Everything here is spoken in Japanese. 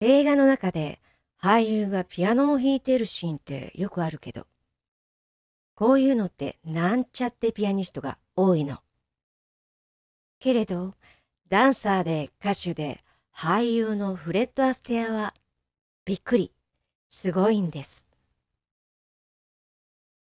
映画の中で俳優がピアノを弾いているシーンってよくあるけど、こういうのってなんちゃってピアニストが多いの。けれど、ダンサーで歌手で俳優のフレッド・アステアはびっくり、すごいんです。